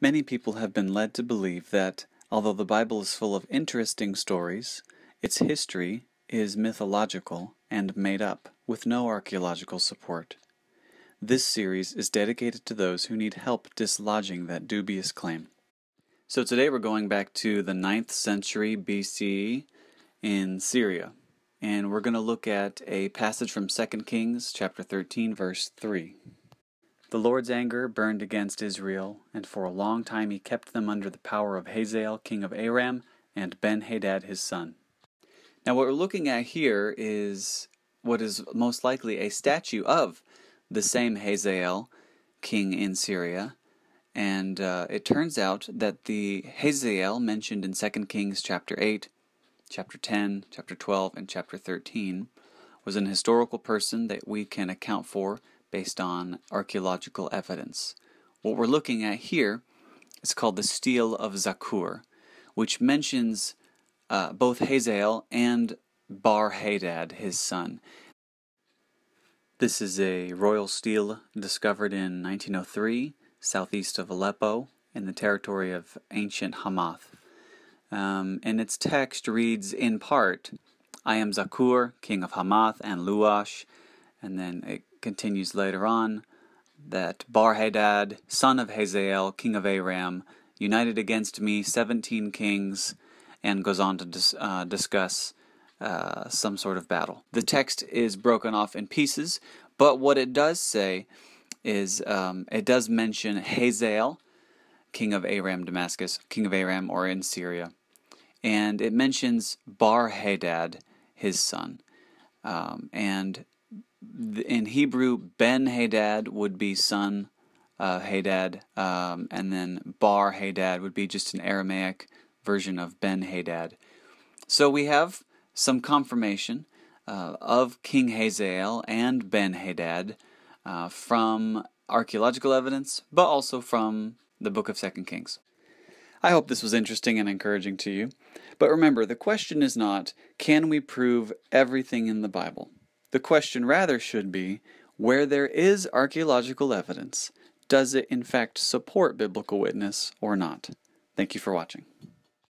Many people have been led to believe that, although the Bible is full of interesting stories, its history is mythological and made up, with no archaeological support. This series is dedicated to those who need help dislodging that dubious claim. So today we're going back to the 9th century BCE in Syria, and we're going to look at a passage from 2 Kings chapter 13 verse 3. The Lord's anger burned against Israel, and for a long time he kept them under the power of Hazael, king of Aram, and Ben-Hadad his son. Now what we're looking at here is what is most likely a statue of the same Hazael, king in Syria, and uh, it turns out that the Hazael mentioned in 2 Kings chapter 8, chapter 10, chapter 12, and chapter 13 was an historical person that we can account for based on archaeological evidence. What we're looking at here is called the Stele of Zakur, which mentions uh, both Hazael and Bar Hadad, his son. This is a royal stele discovered in 1903 southeast of Aleppo in the territory of ancient Hamath. Um, and its text reads in part, I am Zakur, king of Hamath and Luash, and then it continues later on that Barhadad, son of Hazael, king of Aram, united against me 17 kings, and goes on to dis- uh, discuss uh, some sort of battle. The text is broken off in pieces, but what it does say is um, it does mention Hazael, king of Aram, Damascus, king of Aram, or in Syria, and it mentions Barhadad, his son. Um, and in Hebrew, Ben Hadad would be son of Hadad, um, and then Bar Hadad would be just an Aramaic version of Ben Hadad. So we have some confirmation uh, of King Hazael and Ben Hadad uh, from archaeological evidence, but also from the book of Second Kings. I hope this was interesting and encouraging to you. But remember, the question is not can we prove everything in the Bible? The question rather should be where there is archaeological evidence, does it in fact support biblical witness or not? Thank you for watching.